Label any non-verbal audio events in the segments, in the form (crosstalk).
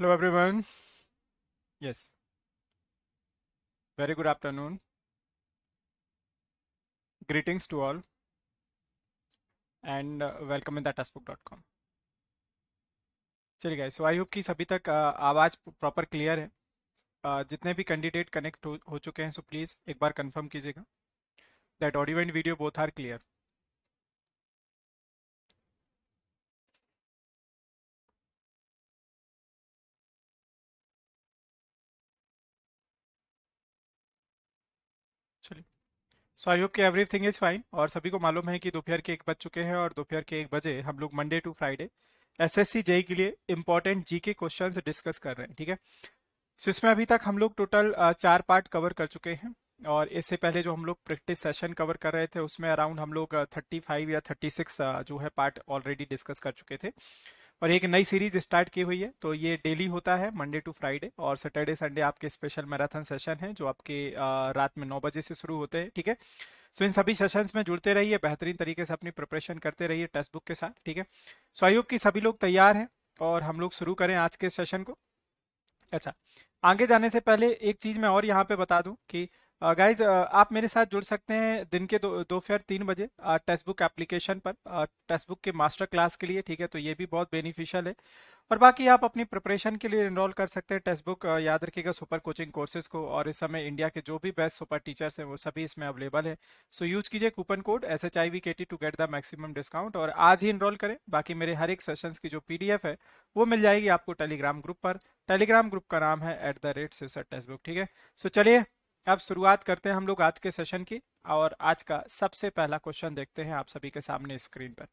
Hello, everyone. Yes. Very good afternoon. Greetings to all and uh, welcome in thetaskbook.com. चलिए guys so I hope कि सभी तक uh, आवाज़ proper clear है uh, जितने भी कैंडिडेट कनेक्ट हो, हो चुके हैं सो प्लीज़ एक बार कंफर्म कीजिएगा that audio and video both are clear so I hope कि एवरीथिंग इज फाइन और सभी को मालूम है कि दोपहर के एक बज चुके हैं और दोपहर के एक बजे हम लोग Monday to Friday S S C JE के लिए इम्पोर्टेंट जी के क्वेश्चन डिस्कस कर रहे हैं ठीक है सो इसमें अभी तक हम लोग टोटल चार पार्ट कवर कर चुके हैं और इससे पहले जो हम लोग प्रैक्टिस सेशन कवर कर रहे थे उसमें अराउंड हम लोग थर्टी फाइव या थर्टी सिक्स जो है पार्ट ऑलरेडी डिस्कस कर चुके थे और एक नई सीरीज स्टार्ट की हुई है तो ये डेली होता है मंडे टू फ्राइडे और सैटरडे संडे आपके स्पेशल मैराथन सेशन है जो आपके रात में नौ बजे से शुरू होते हैं ठीक है सो so, इन सभी सेशंस में जुड़ते रहिए बेहतरीन तरीके से अपनी प्रिपरेशन करते रहिए टेक्स्ट बुक के साथ ठीक है सो आई होप कि सभी लोग तैयार हैं और हम लोग शुरू करें आज के सेशन को अच्छा आगे जाने से पहले एक चीज मैं और यहाँ पे बता दूं कि गाइज uh, uh, आप मेरे साथ जुड़ सकते हैं दिन के दो दोपहर तीन बजे टेक्स्ट बुक एप्लीकेशन पर टेक्स्ट uh, बुक के मास्टर क्लास के लिए ठीक है तो ये भी बहुत बेनिफिशियल है और बाकी आप अपनी प्रिपरेशन के लिए इनरोल कर सकते हैं टेक्स्ट बुक याद रखिएगा सुपर कोचिंग कोर्सेज को और इस समय इंडिया के जो भी बेस्ट सुपर टीचर्स हैं वो सभी इसमें अवेलेबल है सो यूज कीजिए coupon code S H I V K T to get the maximum discount और आज ही इनरोल करें बाकी मेरे हर एक सेशंस की जो पी है वो मिल जाएगी आपको टेलीग्राम ग्रुप पर टेलीग्राम ग्रुप का नाम है एट द रेट सिर्सर टेक्स्ट बुक ठीक है सो चलिए अब शुरुआत करते हैं हम लोग आज के सेशन की और आज का सबसे पहला क्वेश्चन देखते हैं आप सभी के सामने स्क्रीन पर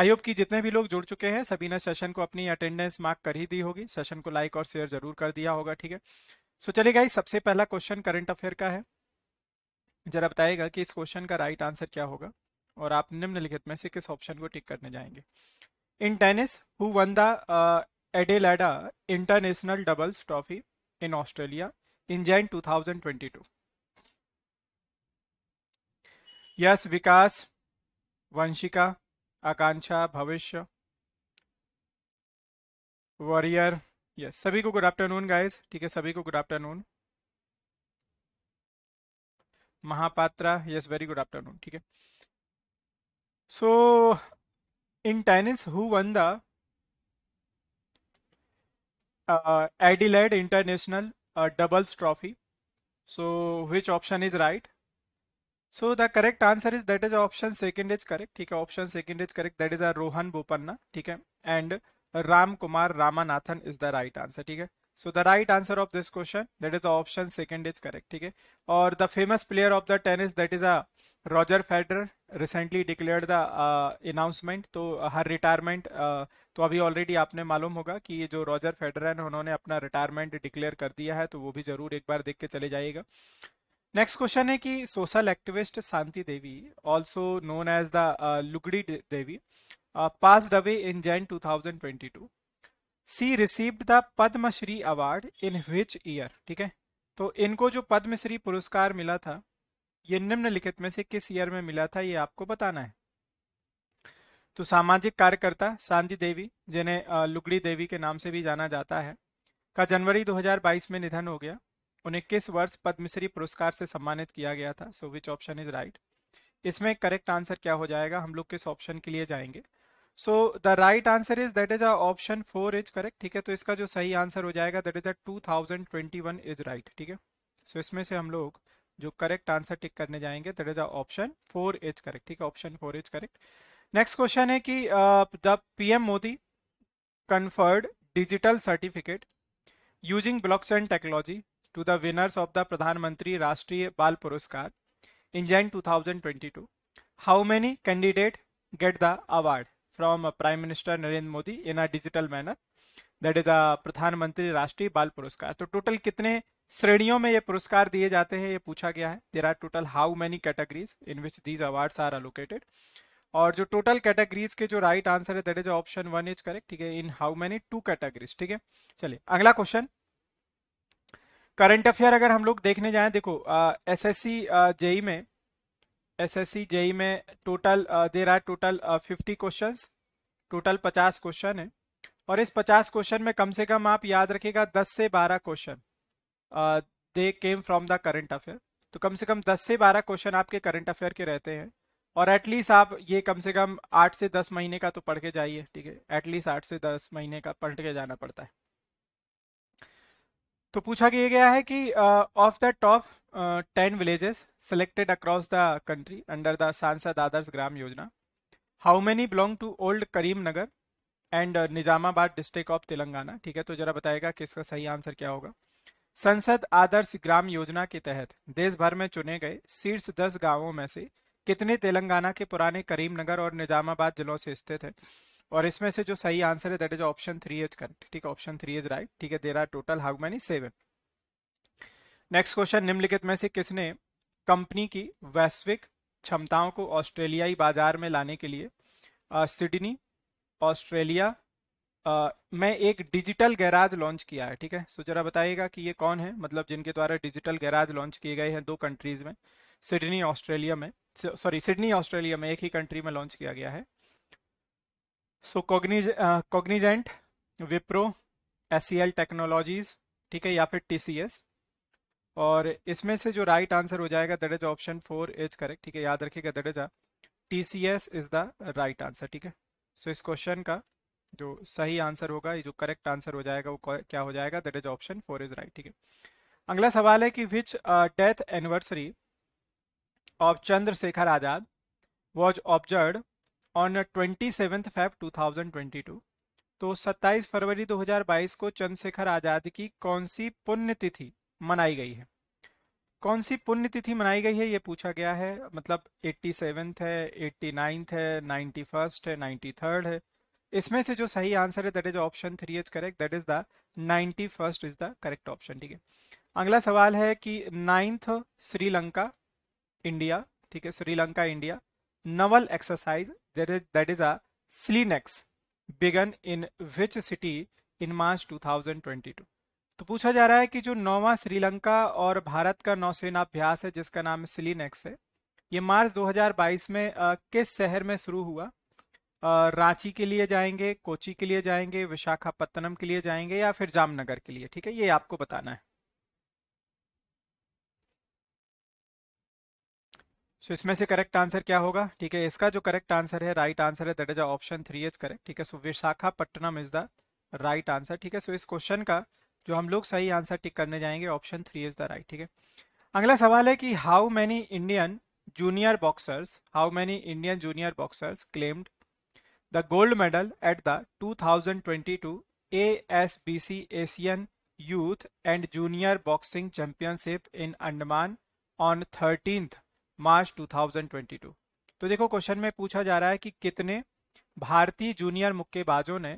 आई होप कि जितने भी लोग जुड़ चुके हैं सभी ने सेशन को अपनी अटेंडेंस मार्क कर ही दी होगी सेशन को लाइक और शेयर जरूर कर दिया होगा ठीक है सो चलेगा गाइस सबसे पहला क्वेश्चन करंट अफेयर का है जरा बताएगा कि इस क्वेश्चन का राइट आंसर क्या होगा और आप निम्नलिखित में से किस ऑप्शन को टिक करने जाएंगे in tennis who won the Adelaide international doubles trophy in Australia in Jan 2022. Yes, Vikas, Vanshika, Akanksha, Bhavishya, Warrior. Yes, सभी को गुड आफ्टरनून गाइज ठीक है सभी को good afternoon Mohapatra yes very good afternoon ठीक है so in tennis who won the Adelaide international a doubles trophy. So which option is right? So the correct answer is that is option second is correct. okay option second is correct. That is a Rohan Bopanna. okay and Ram Kumar Ramanathan is the right answer. okay so the right answer of this question that is the option second is correct ठीक है और the famous player of the tennis that is a Roger Federer recently declared the announcement तो uh, her retirement uh, तो अभी already आपने मालूम होगा कि ये जो रॉजर फेडरर है उन्होंने अपना रिटायरमेंट डिक्लेयर कर दिया है तो वो भी जरूर एक बार देख के चले जाइएगा नेक्स्ट क्वेश्चन है कि social activist Shanti Devi also known as the Lugdi Devi pass away in Jan 2022 she received the Padmashri award in which year ठीक है तो इनको जो पद्मश्री पुरस्कार मिला था ये निम्नलिखित में से किस ईयर में मिला था ये आपको बताना है तो सामाजिक कार्यकर्ता सांझी देवी जिन्हें लुगड़ी देवी के नाम से भी जाना जाता है का जनवरी 2022 में निधन हो गया उन्हें किस वर्ष पद्मश्री पुरस्कार से सम्मानित किया गया था so which option is right इसमें करेक्ट आंसर क्या हो जाएगा हम लोग किस ऑप्शन के लिए जाएंगे so the right answer is that is option four is correct ठीक है तो इसका जो सही आंसर हो जाएगा that is a two thousand twenty one is right ठीक है सो इसमें से हम लोग जो करेक्ट आंसर टिक करने जाएंगे that is option four is correct ठीक है option four is correct next question है कि the PM Modi conferred digital certificate using and technology to the winners of the Pradhanmantri Rashtriya Bal Puraskar two thousand twenty two how many candidate get the award from uh, Prime Minister Narendra Modi in a digital manner. That is a uh, Pradhan Mantri Rashtriya Bal puraskar तो total कितने श्रेणियों में ये पुरस्कार दिए जाते हैं ये पूछा गया है there are total how many categories in which these awards are allocated और जो टोटल कैटेगरीज के जो राइट right आंसर है that is option one is correct ठीक है in how many two categories ठीक है चलिए अगला क्वेश्चन करंट अफेयर अगर हम लोग देखने जाए देखो एस एस सी जेई में एसएससी जेई e e में total there are total fifty question total पचास क्वेश्चन है और इस पचास क्वेश्चन में कम से कम आप याद रखेगा दस से बारह question they came from the current affair तो कम से कम दस से बारह क्वेश्चन आपके करंट अफेयर के रहते हैं और एटलीस्ट आप ये कम से कम आठ से दस महीने का तो पढ़ के जाइए ठीक है एटलीस्ट आठ से दस महीने का पढ़ के जाना पड़ता है तो पूछा गया गया है कि of the top ten villages selected across the country under the Sansad Adarsh Gram Yojana how many belong to old Karimnagar and Nizamabad district of Telangana ठीक है तो जरा बताएगा कि इसका सही आंसर क्या होगा संसद आदर्श ग्राम योजना के तहत देश भर में चुने गए शीर्ष दस गांवों में से कितने तेलंगाना के पुराने करीमनगर और निजामाबाद जिलों से स्थित है और इसमें से जो सही आंसर है that is option three is correct ठीक है ऑप्शन थ्री इज राइट ठीक है there are total how many seven next question निम्नलिखित में से किसने कंपनी की वैश्विक क्षमताओं को ऑस्ट्रेलियाई बाजार में लाने के लिए सिडनी ऑस्ट्रेलिया में मैं एक डिजिटल गैराज लॉन्च किया है ठीक है सो जरा बताइएगा कि ये कौन है मतलब जिनके द्वारा डिजिटल गैराज लॉन्च किए गए हैं दो कंट्रीज में सिडनी ऑस्ट्रेलिया में सॉरी सिडनी ऑस्ट्रेलिया में एक ही कंट्री में लॉन्च किया गया है so Cognizant Wipro S C L technologies ठीक है या फिर टी सी एस और इसमें से जो राइट right आंसर हो जाएगा that is option four is correct ठीक है याद रखिएगा that is T C S is the right answer ठीक है सो इस क्वेश्चन का जो सही आंसर होगा जो करेक्ट आंसर हो जाएगा वो क्या हो जाएगा that is option four is right ठीक है अगला सवाल है कि which death anniversary of Chandrashekhar Azad was observe on twenty seven Feb two thousand twenty two तो 27 फरवरी 2022 को चंद्रशेखर आजाद की कौन सी पुण्यतिथि मनाई गई है कौन सी पुण्यतिथि मनाई गई है ये पूछा गया है मतलब एट्टी सेवन है एट्टी नाइन्थ है नाइन्टी फर्स्ट है नाइन्टी थर्ड है इसमें से जो सही आंसर है that is option three is correct that is the ninety first is the correct option ठीक है अगला सवाल है कि नाइन्थ श्रीलंका इंडिया ठीक है Sri Lanka India naval exercise that is that is a Slinex began in which city in March 2022 तो पूछा जा रहा है कि जो नौवा श्रीलंका और भारत का नौसेना अभ्यास है जिसका नाम सिलीनेक्स है ये मार्च 2022 में आ, किस शहर में शुरू हुआ आ, रांची के लिए जाएंगे कोची के लिए जाएंगे विशाखापत्तनम के लिए जाएंगे या फिर जामनगर के लिए ठीक है ये आपको बताना है सो so, इसमें से करेक्ट आंसर क्या होगा ठीक है इसका जो करेक्ट आंसर है राइट आंसर है that is option three is correct ठीक है so Visakhapatnam is the right answer ठीक है सो इस क्वेश्चन का जो हम लोग सही आंसर टिक करने जाएंगे option three is the right ठीक है अगला सवाल है कि how many Indian junior boxers how many Indian junior boxers claimed the gold medal at the 2022 C Asian youth and junior boxing championship in Andaman on thirteenth March 2022 तो देखो question में पूछा जा रहा है कि कितने भारतीय जूनियर मुक्केबाजों ने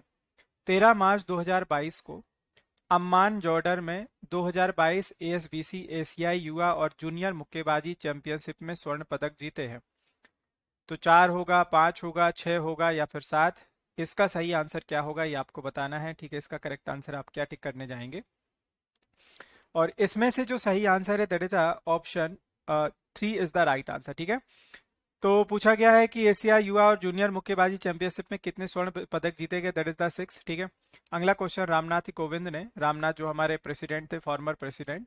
13 मार्च 2022 को अम्मान जॉर्डर में 2022 एएसबीसी एशियाई युवा और जूनियर मुक्केबाजी चैंपियनशिप में स्वर्ण पदक जीते हैं तो चार होगा पांच होगा छह होगा या फिर सात इसका सही आंसर क्या होगा ये आपको बताना है ठीक है इसका करेक्ट आंसर आप क्या टिक करने जाएंगे और इसमें से जो सही आंसर है that is option three is the right answer ठीक है तो पूछा गया है कि एशिया युवा और जूनियर मुक्केबाजी चैंपियनशिप में कितने स्वर्ण पदक जीते गए दैट इज द सिक्स ठीक है अगला क्वेश्चन रामनाथ कोविंद ने रामनाथ जो हमारे प्रेसिडेंट थे फॉर्मर प्रेसिडेंट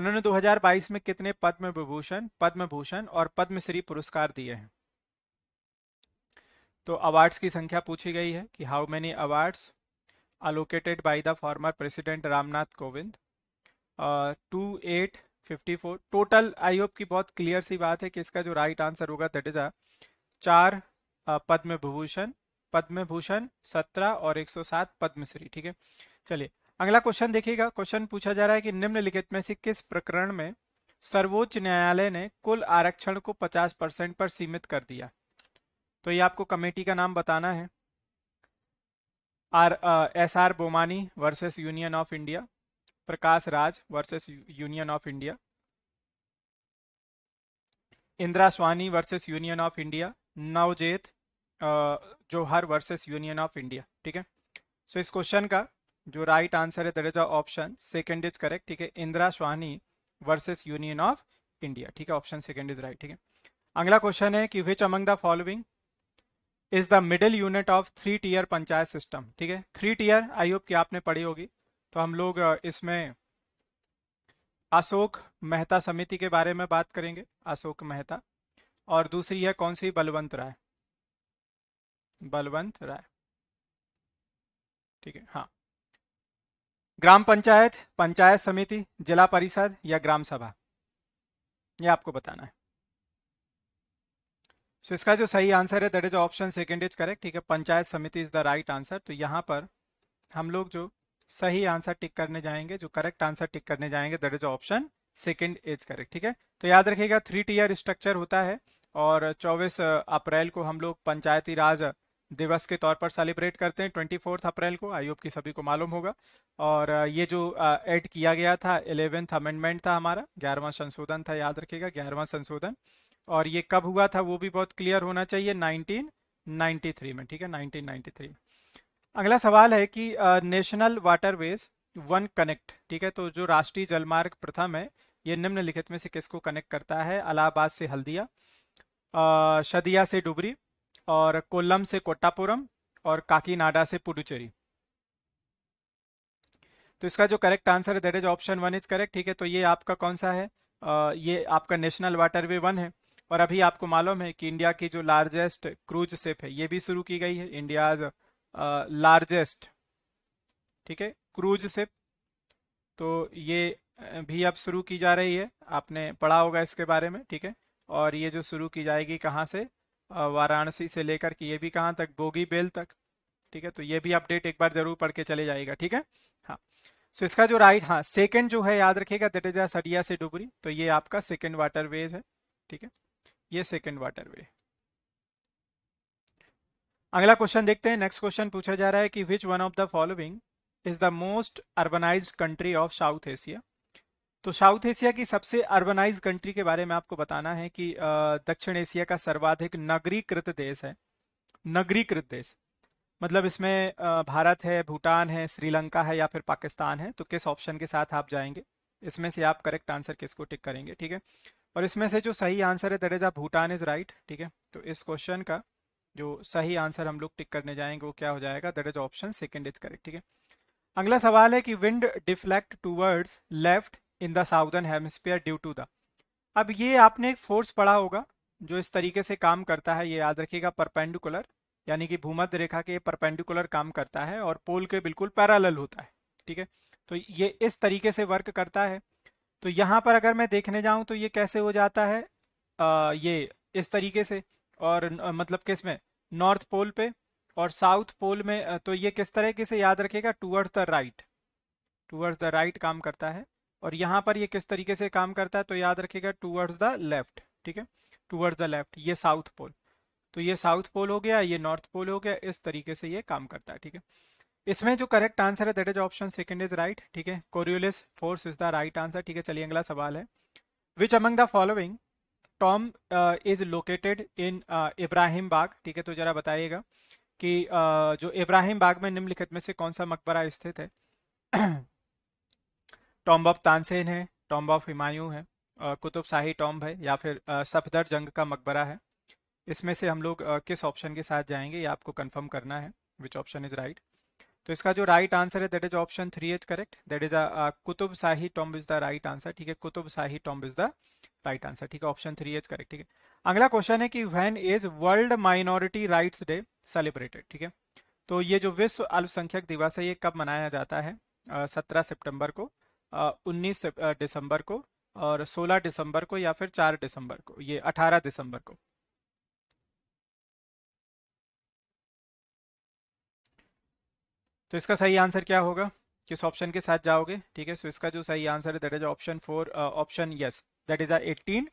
उन्होंने 2022 में कितने पद्म विभूषण पद्म भूषण और पद्मश्री पुरस्कार दिए हैं तो अवार्ड्स की संख्या पूछी गई है कि how many awards allocated by the former president Ramnath Kovind to eight fifty four total I hope की बहुत क्लियर सी बात है कि इसका जो राइट आंसर होगा दैट इज अ चार पद्म भूषण पद्म भूषण सत्रह और एक सौ सात पद्मश्री ठीक है चलिए अगला क्वेश्चन देखिएगा क्वेश्चन पूछा जा रहा है कि निम्नलिखित में से किस प्रकरण में सर्वोच्च न्यायालय ने कुल आरक्षण को 50 परसेंट पर सीमित कर दिया तो ये आपको कमेटी का नाम बताना है R S R Bommai versus Union of India Prakash Raj versus Union of India Indira Sawhney versus Union of India नवजेत Johar versus Union of India ठीक है सो इस क्वेश्चन का जो राइट आंसर है that is option second is correct ठीक है Indira Sawhney versus Union of India ठीक है ऑप्शन सेकेंड इज राइट ठीक है अगला क्वेश्चन है कि which among the following is the middle unit of three tier panchayat system ठीक है थ्री टीयर आई होप कि आपने पढ़ी होगी तो हम लोग इसमें अशोक मेहता समिति के बारे में बात करेंगे अशोक मेहता और दूसरी है कौन सी बलवंत राय बलवंत राय ठीक है हाँ ग्राम पंचायत पंचायत समिति जिला परिषद या ग्राम सभा ये आपको बताना है सो so, इसका जो सही आंसर है that is option second is correct ठीक है पंचायत समिति इज द राइट आंसर तो यहाँ पर हम लोग जो सही आंसर टिक करने जाएंगे जो करेक्ट आंसर टिक करने जाएंगे that is option second is correct ठीक है तो याद रखिएगा थ्री टीयर स्ट्रक्चर होता है और 24 अप्रैल को हम लोग पंचायती राज दिवस के तौर पर सेलिब्रेट करते हैं ट्वेंटी अप्रैल को आई होप कि सभी को मालूम होगा और ये जो ऐड किया गया था इलेवेंथ अमेंडमेंट था हमारा ग्यारहवां संशोधन था याद रखिएगा ग्यारहवां संशोधन और ये कब हुआ था वो भी बहुत क्लियर होना चाहिए 1993 में ठीक है 1993 में अगला सवाल है कि नेशनल वाटरवेज वन कनेक्ट ठीक है तो जो राष्ट्रीय जलमार्ग प्रथम है ये निम्नलिखित में से किसको कनेक्ट करता है अलाहाबाद से हल्दिया शदिया से डुबरी और कोल्लम से कोट्टापुरम और काकीनाडा से पुडुचेरी तो इसका जो करेक्ट आंसर है that is option one is correct ठीक है तो ये आपका कौन सा है आ, ये आपका नेशनल वाटरवे वन है और अभी आपको मालूम है कि इंडिया की जो लार्जेस्ट क्रूज शिप है ये भी शुरू की गई है इंडियाज लार्जेस्ट ठीक है क्रूज शिप तो ये भी अब शुरू की जा रही है आपने पढ़ा होगा इसके बारे में ठीक है और ये जो शुरू की जाएगी कहाँ से वाराणसी से लेकर के ये भी कहाँ तक बोगी बेल तक ठीक है तो ये भी अपडेट एक बार जरूर पढ़ के चले जाएगा ठीक है हाँ सो इसका जो राइट हाँ सेकेंड जो है याद रखिएगा दट इज सरिया से डुबरी तो ये आपका सेकेंड वाटर वेज है ठीक है ये सेकेंड वाटर अगला क्वेश्चन देखते हैं नेक्स्ट क्वेश्चन पूछा जा रहा है कि which one of the following is the most urbanise country of South Asia तो साउथ एशिया की सबसे अर्बनाइज कंट्री के बारे में आपको बताना है कि दक्षिण एशिया का सर्वाधिक नगरीकृत देश है नगरीकृत देश मतलब इसमें भारत है भूटान है श्रीलंका है या फिर पाकिस्तान है तो किस ऑप्शन के साथ आप जाएंगे इसमें से आप करेक्ट आंसर किसको टिक करेंगे ठीक है और इसमें से जो सही आंसर है that is Bhutan is right ठीक है तो इस क्वेश्चन का जो सही आंसर हम लोग टिक करने जाएंगे वो क्या हो जाएगा that is option second is correct ठीक है अगला सवाल है कि wind deflect towards left in the southern hemisphere due to the अब ये आपने एक फोर्स पढ़ा होगा जो इस तरीके से काम करता है ये याद रखिएगा परपेंडिकुलर यानी कि भूमध्य रेखा के परपेंडिकुलर काम करता है और पोल के बिल्कुल पैरालल होता है ठीक है तो ये इस तरीके से वर्क करता है तो यहाँ पर अगर मैं देखने जाऊँ तो ये कैसे हो जाता है आ, ये इस तरीके से और मतलब किस में नॉर्थ पोल पे और साउथ पोल में तो ये किस तरीके से याद रखेगा towards the right towards the right काम करता है और यहाँ पर ये किस तरीके से काम करता है तो याद रखेगा टूवर्ड्स द लेफ्ट ठीक है टूवर्ड्स द लेफ्ट ये साउथ पोल तो ये साउथ पोल हो गया ये नॉर्थ पोल हो गया इस तरीके से ये काम करता है ठीक है इसमें जो करेक्ट आंसर है that is option second is right ठीक है Coriolis force is the right answer ठीक है चलिए अगला सवाल है which among the following tomb is located in Ibrahim Bagh ठीक है तो जरा बताइएगा कि uh, जो इब्राहिम बाग में निम्नलिखित में से कौन सा मकबरा स्थित है टॉम्ब ऑफ तानसेन है टॉम्ब ऑफ हिमायू है कुतुब शाही टॉम्ब है या फिर सफदर uh, जंग का मकबरा है इसमें से हम लोग uh, किस ऑप्शन के साथ जाएंगे ये आपको कंफर्म करना है विच ऑप्शन इज राइट तो इसका जो राइट आंसर है that is option three is correct that is Qutub Shahi tomb is the right answer ठीक है Qutub Shahi tomb is the right answer ठीक है ऑप्शन थ्री इज करेक्ट ठीक है अगला क्वेश्चन है कि when is world minority rights day celebrated ठीक है तो ये जो विश्व अल्पसंख्यक दिवस है ये कब मनाया जाता है सत्रह सितंबर को उन्नीस दिसंबर को और सोलह दिसंबर को या फिर चार दिसंबर को ये अठारह दिसंबर को तो इसका सही आंसर क्या होगा किस ऑप्शन के साथ जाओगे ठीक है सो इसका जो सही आंसर है that is option four option yes that is eighteen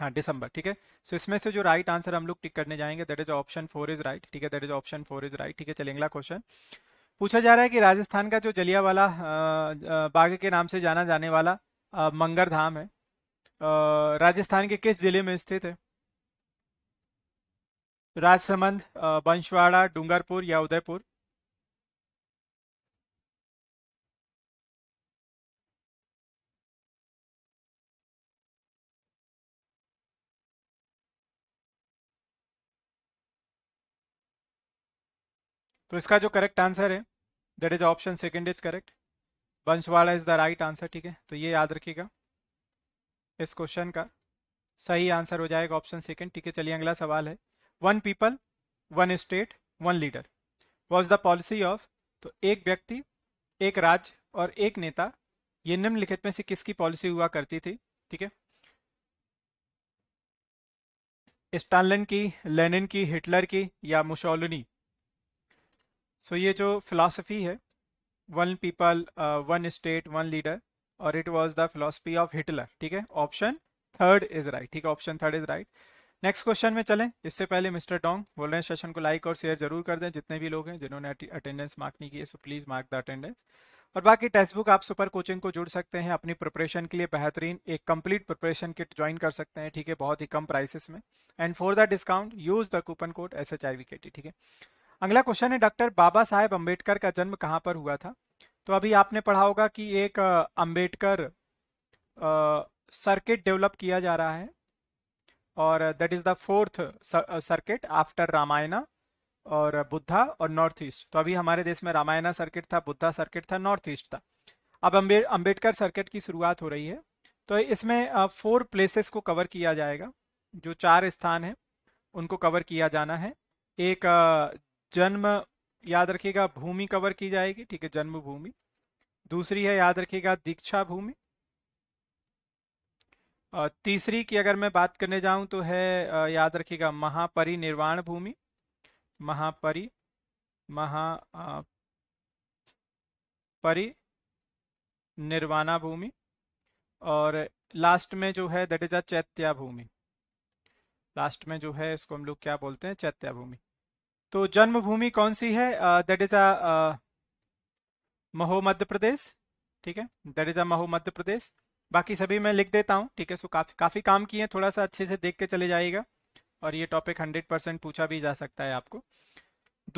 हाँ दिसंबर ठीक है सो so, इसमें से जो राइट right आंसर हम लोग टिक करने जाएंगे that is option four is right ठीक है that is option four is right ठीक है चलिए अगला क्वेश्चन पूछा जा रहा है कि राजस्थान का जो जलियावाला uh, uh, बाग के नाम से जाना जाने वाला uh, मंगर धाम है राजस्थान के किस जिले में स्थित है राजसमंद बंशवाड़ा डूंगरपुर या उदयपुर तो इसका जो करेक्ट आंसर है that is option second is correct Banswara is the right answer ठीक है तो ये याद रखिएगा इस क्वेश्चन का सही आंसर हो जाएगा ऑप्शन सेकेंड ठीक है चलिए अगला सवाल है one people one state one leader was the policy of तो एक व्यक्ति एक राज्य और एक नेता ये निम्नलिखित में से किसकी पॉलिसी हुआ करती थी ठीक है स्टालिन की लेनिन की हिटलर की या मुशोलिनी सो ये जो फिलासफ़ी है one people one state one leader और it was the philosophy of Hitler ठीक है ऑप्शन थर्ड इज राइट ठीक है option third is right next question में चलें इससे पहले मिस्टर डोंग बोल रहे हैं सेशन को लाइक और शेयर जरूर कर दें जितने भी लोग हैं जिन्होंने अटेंडेंस मार्क नहीं किए so please mark the attendance और बाकी टेक्स्ट बुक आप सुपर कोचिंग को जुड़ सकते हैं अपनी प्रिपरेशन के लिए बेहतरीन एक कंप्लीट प्रिपरेशन किट ज्वाइन कर सकते हैं ठीक है बहुत ही कम प्राइसेस में and for the discount use the coupon code S H I V K T ठीक है अगला क्वेश्चन है डॉक्टर बाबा साहेब अम्बेडकर का जन्म कहाँ पर हुआ था तो अभी आपने पढ़ा होगा कि एक अम्बेडकर सर्किट डेवलप किया जा रहा है और that is the fourth circuit after Ramayana और बुद्धा और नॉर्थ ईस्ट तो अभी हमारे देश में रामायणा सर्किट था बुद्धा सर्किट था नॉर्थ ईस्ट था अब अम्बे अम्बेडकर सर्किट की शुरुआत हो रही है तो इसमें फोर प्लेसेस को कवर किया जाएगा जो चार स्थान है उनको कवर किया जाना है एक जन्म याद रखिएगा भूमि कवर की जाएगी ठीक है जन्मभूमि दूसरी है याद रखिएगा दीक्षा भूमि तीसरी की अगर मैं बात करने जाऊं तो है याद रखिएगा महापरिनिर्वाण भूमि महापरि महा परि निर्वाणा भूमि और लास्ट में जो है that is a Chaitya Bhoomi last में जो है इसको हम लोग क्या बोलते हैं चैत्या भूमि तो जन्मभूमि कौन सी है दैट इज अ महो मध्य प्रदेश ठीक है दैट इज अ महो मध्य प्रदेश बाकी सभी मैं लिख देता हूँ ठीक है सो काफ़ी काफ़ी काम किए थोड़ा सा अच्छे से देख के चले जाएगा और ये टॉपिक हंड्रेड परसेंट पूछा भी जा सकता है आपको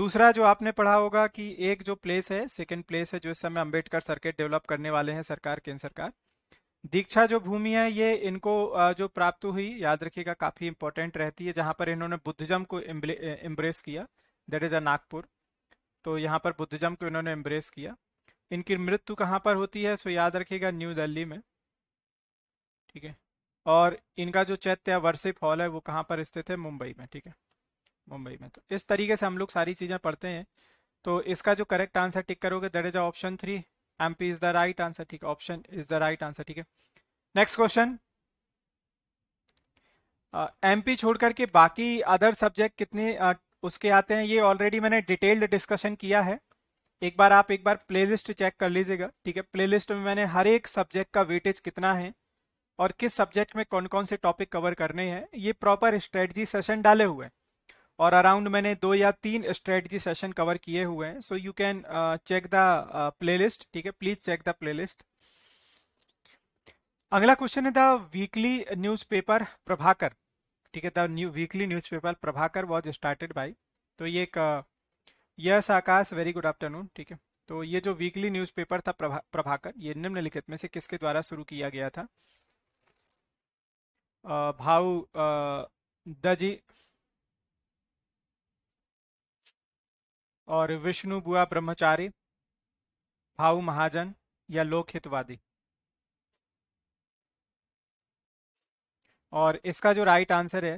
दूसरा जो आपने पढ़ा होगा कि एक जो प्लेस है सेकेंड प्लेस है जो इस समय अम्बेडकर सर्किट डेवलप करने वाले हैं सरकार केंद्र सरकार दीक्षा जो भूमि है ये इनको uh, जो प्राप्त हुई याद रखिएगा काफ़ी इंपॉर्टेंट रहती है जहां पर इन्होंने बुद्धिज्म को एम्ब्रेस किया दैट इज़ अ नागपुर तो यहाँ पर बुद्धिज्म को इन्होंने एम्ब्रेस किया इनकी मृत्यु कहाँ पर होती है सो याद रखिएगा न्यू दिल्ली में ठीक है और इनका जो चैत्य वर्षिप हॉल है वो कहाँ पर स्थित है मुंबई में ठीक है मुंबई में तो इस तरीके से हम लोग सारी चीज़ें पढ़ते हैं तो इसका जो करेक्ट आंसर टिक करोगे that is option three M P is the right answer ठीक है option is the right answer ठीक है नेक्स्ट क्वेश्चन एमपी छोड़ करके बाकी अदर सब्जेक्ट कितने uh, उसके आते हैं ये ऑलरेडी मैंने डिटेल्ड डिस्कशन किया है एक बार आप एक बार प्लेलिस्ट चेक कर लीजिएगा ठीक है प्लेलिस्ट में मैंने हर एक सब्जेक्ट का वेटेज कितना है और किस सब्जेक्ट में कौन कौन से टॉपिक कवर करने हैं ये प्रॉपर स्ट्रेटजी सेशन डाले हुए हैं और अराउंड मैंने दो या तीन स्ट्रेटजी सेशन कवर किए हुए हैं so you can check the playlist ठीक है प्लीज चेक द प्लेलिस्ट अगला क्वेश्चन है द वीकली न्यूज़पेपर प्रभाकर ठीक है the new weekly newspaper Prabhakar was started by तो ये एक yes Akash very good afternoon ठीक है तो ये जो वीकली न्यूज़पेपर था प्रभा, प्रभाकर ये निम्नलिखित में से किसके द्वारा शुरू किया गया था भाऊ भाव दजी और विष्णु बुआ ब्रह्मचारी भाऊ महाजन या लोकहितवादी और इसका जो राइट आंसर है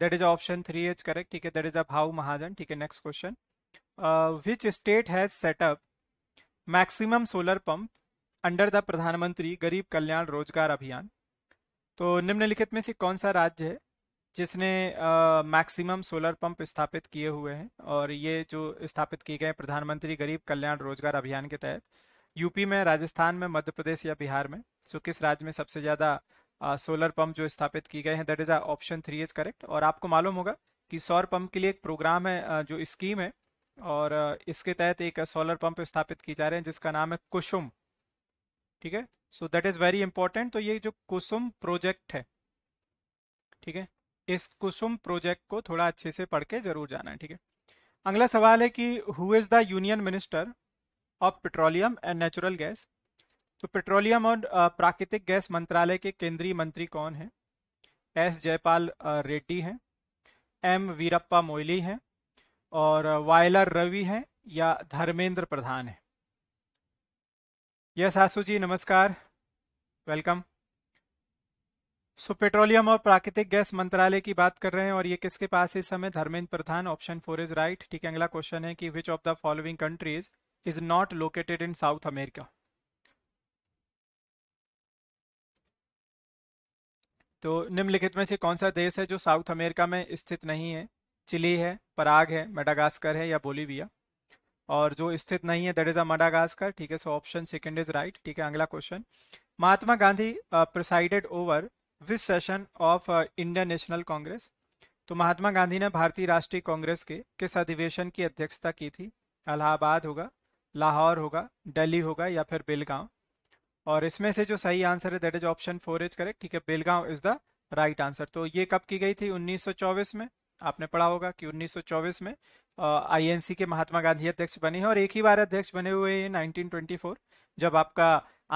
that is option three is correct ठीक है दैट इज अ हाउ महाजन ठीक है next question which state has set up maximum solar pump under the Pradhan Mantri Garib कल्याण रोजगार अभियान तो निम्नलिखित में से कौन सा राज्य है जिसने मैक्सिमम सोलर पंप स्थापित किए हुए हैं और ये जो स्थापित किए गए प्रधानमंत्री गरीब कल्याण रोजगार अभियान के तहत यूपी में राजस्थान में मध्य प्रदेश या बिहार में सो किस राज्य में सबसे ज़्यादा सोलर पंप जो स्थापित किए गए हैं that is option three is correct और आपको मालूम होगा कि सौर पंप के लिए एक प्रोग्राम है जो स्कीम है और इसके तहत एक सोलर पंप स्थापित किए जा रहे हैं जिसका नाम है कुसुम ठीक है so that is very important तो ये जो कुसुम प्रोजेक्ट है ठीक है इस कुसुम प्रोजेक्ट को थोड़ा अच्छे से पढ़ के जरूर जाना है ठीक है अगला सवाल है कि who is the union minister of petroleum and natural gas तो पेट्रोलियम और प्राकृतिक गैस मंत्रालय के केंद्रीय मंत्री कौन है एस जयपाल रेड्डी हैं एम वीरप्पा मोइली हैं और वायलर रवि हैं या धर्मेंद्र प्रधान है यस आसू जी नमस्कार वेलकम सो पेट्रोलियम और प्राकृतिक गैस मंत्रालय की बात कर रहे हैं और ये किसके पास इस समय Dharmendra Pradhan option four is right ठीक है अगला क्वेश्चन है कि which of the following countries is not located in South America तो निम्नलिखित में से कौन सा देश है जो साउथ अमेरिका में स्थित नहीं है चिली है पराग है मेडागास्कर है या बोलीविया और जो स्थित नहीं है दैट इज अ मडागास्कर ठीक है so option second is right ठीक है अगला question Mahatma Gandhi presided over which session of Indian National Congress तो महात्मा गांधी ने भारतीय राष्ट्रीय कांग्रेस के किस अधिवेशन की अध्यक्षता की थी इलाहाबाद होगा लाहौर होगा दिल्ली होगा या फिर बेलगांव और इसमें से जो सही आंसर है that is option four is correct ठीक है Belgaum is the right answer तो ये कब की गई थी 1924 में आपने पढ़ा होगा कि 1924 में आईएनसी के महात्मा गांधी अध्यक्ष बने हैं और एक ही बार अध्यक्ष बने हुए हैं 1924 जब आपका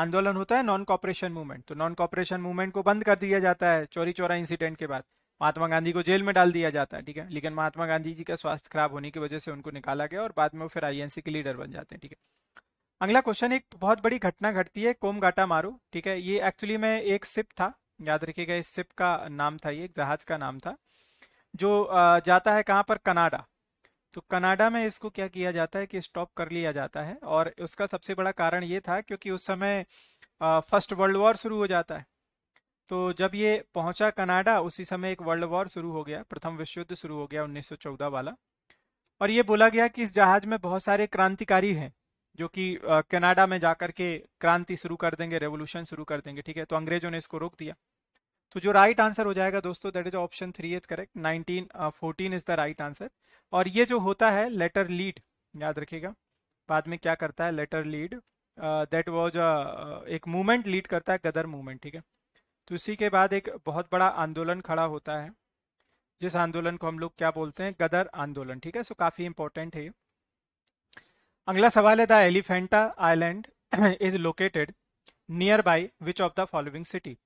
आंदोलन होता है नॉन कॉपरेशन मूवमेंट तो नॉन कॉपरेशन मूवमेंट को बंद कर दिया जाता है चोरी चोरा इंसिडेंट के बाद महात्मा गांधी को जेल में डाल दिया जाता है ठीक है लेकिन महात्मा गांधी जी का स्वास्थ्य खराब होने की वजह से उनको निकाला गया और बाद में वो फिर आईएनसी के लीडर बन जाते हैं ठीक है अगला क्वेश्चन एक बहुत बड़ी घटना घटती है कोमगाटा मारू ठीक है ये एक्चुअली में एक सिप था याद रखिएगा इस सिप का नाम था ये जहाज का नाम था जो जाता है कहाँ पर कनाडा तो कनाडा में इसको क्या किया जाता है कि स्टॉप कर लिया जाता है और उसका सबसे बड़ा कारण ये था क्योंकि उस समय फर्स्ट वर्ल्ड वॉर शुरू हो जाता है तो जब ये पहुंचा कनाडा उसी समय एक वर्ल्ड वॉर शुरू हो गया प्रथम विश्व युद्ध शुरू हो गया 1914 वाला और ये बोला गया कि इस जहाज में बहुत सारे क्रांतिकारी हैं जो कि कनाडा में जाकर के क्रांति शुरू कर देंगे रेवोल्यूशन शुरू कर देंगे ठीक है तो अंग्रेजों ने इसको रोक दिया तो जो राइट आंसर हो जाएगा दोस्तों that is option three is correct nineteen fourteen is the right answer और ये जो होता है लेटर लीड याद रखेगा बाद में क्या करता है लेटर लीड दैट वॉज एक मूवमेंट लीड करता है गदर मूवमेंट ठीक है तो इसी के बाद एक बहुत बड़ा आंदोलन खड़ा होता है जिस आंदोलन को हम लोग क्या बोलते हैं गदर आंदोलन ठीक है सो काफ़ी इंपॉर्टेंट है ये अगला सवाल है the Elephanta island (clears throat) is located near by which of the following city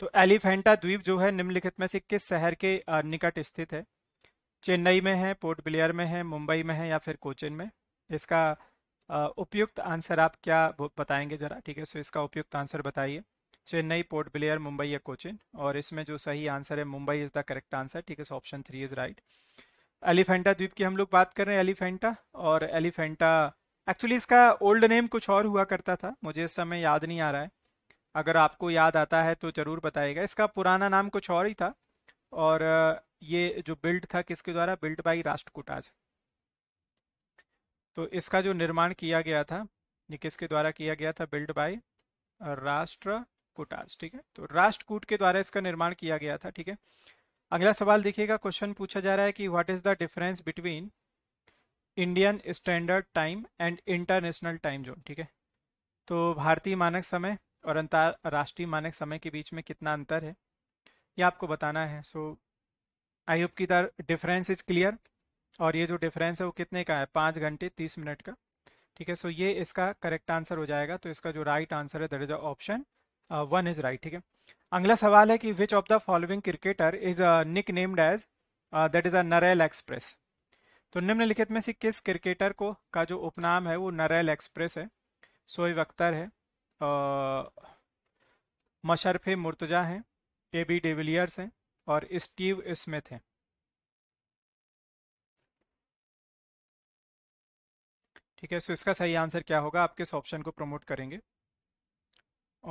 तो एलिफेंटा द्वीप जो है निम्नलिखित में से किस शहर के निकट स्थित है चेन्नई में है पोर्ट ब्लेयर में है मुंबई में है या फिर कोचिन में इसका उपयुक्त आंसर आप क्या बताएंगे जरा ठीक है सो इसका उपयुक्त आंसर बताइए चेन्नई पोर्ट ब्लेयर मुंबई या कोचिन और इसमें जो सही आंसर है Mumbai is the correct answer ठीक है so option three is right Elephanta द्वीप की हम लोग बात कर रहे हैं एलिफेंटा और एलिफेंटा एक्चुअली इसका ओल्ड नेम कुछ और हुआ करता था मुझे इस समय याद नहीं आ रहा है अगर आपको याद आता है तो ज़रूर बताएगा इसका पुराना नाम कुछ और ही था और ये जो बिल्ड था किसके द्वारा बिल्ड बाई राष्ट्रकुटाज तो इसका जो निर्माण किया गया था ये किसके द्वारा किया गया था बिल्ड बाय राष्ट्रकुटाज ठीक है तो राष्ट्रकूट के द्वारा इसका निर्माण किया गया था ठीक है अगला सवाल देखिएगा क्वेश्चन पूछा जा रहा है कि what is the difference between Indian standard time and international time zone ठीक है तो भारतीय मानक समय और अंतरराष्ट्रीय मानक समय के बीच में कितना अंतर है ये आपको बताना है सो आई होप की द डिफरेंस इज क्लियर और ये जो डिफरेंस है वो कितने का है पाँच घंटे तीस मिनट का ठीक है सो ये इसका करेक्ट आंसर हो जाएगा तो इसका जो राइट आंसर है that is option one is right ठीक है अगला सवाल है कि which of the following cricketer is nicknamed as that is a Narail express तो निम्नलिखित में से किस क्रिकेटर को का जो उपनाम है वो नरेल एक्सप्रेस है सोएब अख्तर है मशरफे मुर्तजा हैं ए बी डेविलियर्स हैं और स्टीव स्मिथ हैं ठीक है सो इसका सही आंसर क्या होगा आप किस ऑप्शन को प्रमोट करेंगे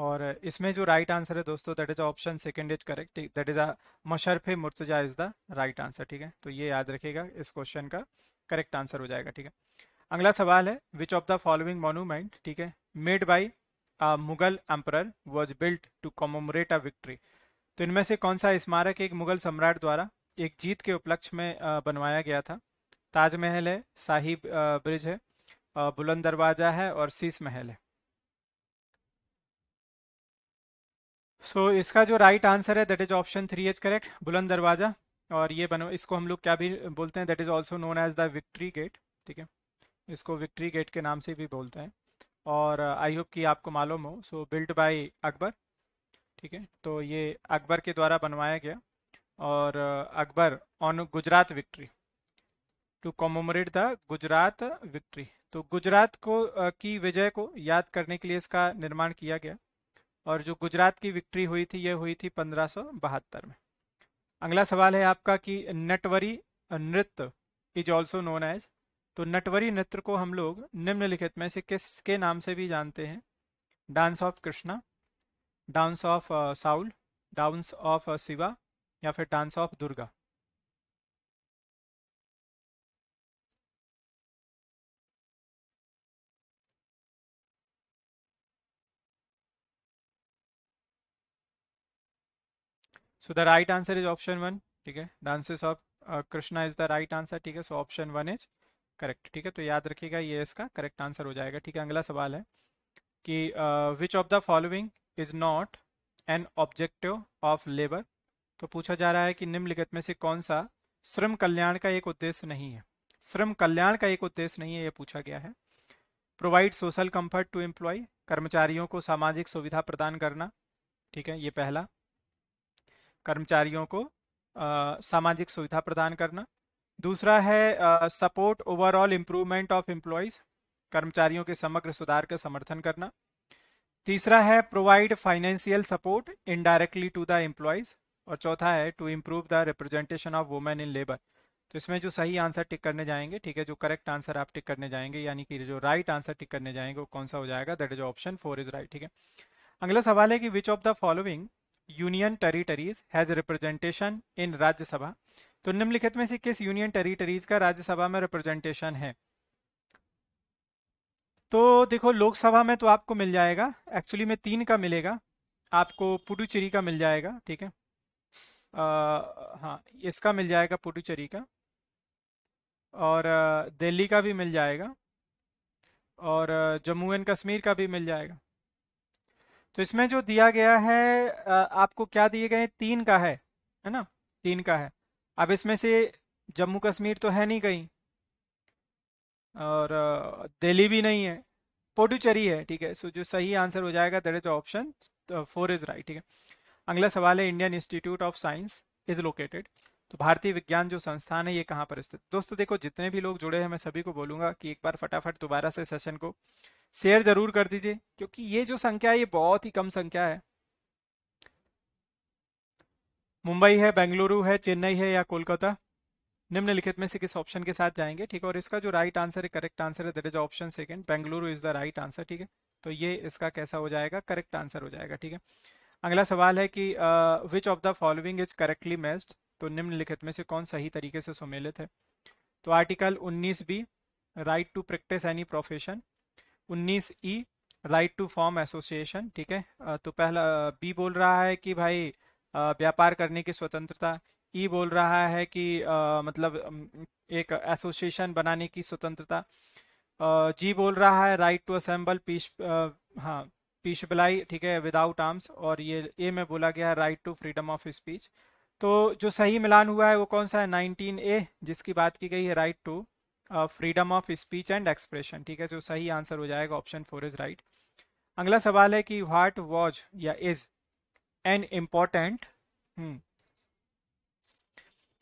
और इसमें जो राइट आंसर है दोस्तों that is option second is correct that is a Mashrafe Mortaza is the right answer ठीक है तो ये याद रखेगा इस क्वेश्चन का करेक्ट आंसर हो जाएगा ठीक है अगला सवाल है which of the following monument ठीक है made by Mughal emperor was built to commemorate a victory तो इनमें से कौन सा स्मारक एक मुगल सम्राट द्वारा एक जीत के उपलक्ष्य में बनवाया गया था ताजमहल है शाही ब्रिज है बुलंद दरवाजा है और सीस महल है सो so, इसका जो राइट आंसर है that is option three is correct Buland Darwaza और ये बनो इसको हम लोग क्या भी बोलते हैं that is also known as the victory gate ठीक है इसको विक्ट्री गेट के नाम से भी बोलते हैं और आई होप कि आपको मालूम हो सो बिल्ट बाई अकबर ठीक है तो ये अकबर के द्वारा बनवाया गया और Akbar on Gujarat victory to commemorate the Gujarat victory तो गुजरात को की विजय को याद करने के लिए इसका निर्माण किया गया और जो गुजरात की विक्ट्री हुई थी यह हुई थी पंद्रह में अगला सवाल है आपका कि नटवरी नृत्य इज ऑल्सो नोन एज तो नटवरी नृत्य को हम लोग निम्नलिखित में से किसके नाम से भी जानते हैं dance of Krishna dance of soul dance of Shiva या फिर dance of Durga so the right answer is option one ठीक है dances of Krishna is the right answer ठीक है so option one is correct ठीक है तो याद रखिएगा ये इसका करेक्ट आंसर हो जाएगा ठीक है अगला सवाल है कि which of the following is not an objective of labour तो पूछा जा रहा है कि निम्नलिखित में से कौन सा श्रम कल्याण का एक उद्देश्य नहीं है श्रम कल्याण का एक उद्देश्य नहीं है यह पूछा गया है provide social comfort to employ कर्मचारियों को सामाजिक सुविधा प्रदान करना ठीक है ये पहला कर्मचारियों को सामाजिक सुविधा प्रदान करना दूसरा है support overall improvement of employees कर्मचारियों के समग्र सुधार का समर्थन करना तीसरा है provide financial support indirectly to the employees और चौथा है to improve the representation of women in labour तो इसमें जो सही आंसर टिक करने जाएंगे ठीक है जो करेक्ट आंसर आप टिक करने जाएंगे यानी कि जो राइट right आंसर टिक करने जाएंगे वो कौन सा हो जाएगा that is option four is right ठीक है अगला सवाल है कि which of the following union territories has representation in Rajya Sabha तो निम्नलिखित में से किस यूनियन टेरिटरीज का राज्यसभा में रिप्रेजेंटेशन है तो देखो लोकसभा में तो आपको मिल जाएगा एक्चुअली में तीन का मिलेगा आपको पुडुचेरी का मिल जाएगा ठीक है हाँ इसका मिल जाएगा पुडुचेरी का और दिल्ली का भी मिल जाएगा और जम्मू एंड कश्मीर का भी मिल जाएगा तो इसमें जो दिया गया है आपको क्या दिए गए तीन का है है ना तीन का है अब इसमें से जम्मू कश्मीर तो है नहीं कहीं और दिल्ली भी नहीं है पोडुचेरी है ठीक है सो जो सही आंसर हो जाएगा that is option four is right ठीक है अगला सवाल है Indian institute of science is located तो भारतीय विज्ञान जो संस्थान है ये कहाँ पर स्थित दोस्तों देखो जितने भी लोग जुड़े हैं मैं सभी को बोलूंगा कि एक बार फटाफट दोबारा से सेशन को शेयर जरूर कर दीजिए क्योंकि ये जो संख्या है ये बहुत ही कम संख्या है मुंबई है बेंगलुरु है चेन्नई है या कोलकाता निम्नलिखित में से किस ऑप्शन के साथ जाएंगे ठीक है और इसका जो राइट आंसर है करेक्ट आंसर है that is option second Bengaluru is the right answer ठीक है तो ये इसका कैसा हो जाएगा करेक्ट आंसर हो जाएगा ठीक है अगला सवाल है कि which of the following is correctly matched तो निम्नलिखित में से कौन सही तरीके से सुमेलित है तो article 19 B right to practice any profession उन्नीस E right to form association ठीक है तो पहला बी बोल रहा है कि भाई व्यापार करने की स्वतंत्रता ई बोल रहा है कि मतलब एक एसोसिएशन बनाने की स्वतंत्रता जी बोल रहा है राइट टू असेंबल पीस हाँ पीशबलाई ठीक है विदाउट आर्म्स और ये ए में बोला गया है right to freedom of speech तो जो सही मिलान हुआ है वो कौन सा है नाइनटीन ए जिसकी बात की गई है right to freedom of speech and expression ठीक है जो सही आंसर हो जाएगा ऑप्शन फोर इज राइट अगला सवाल है कि व्हाट वॉज या is an important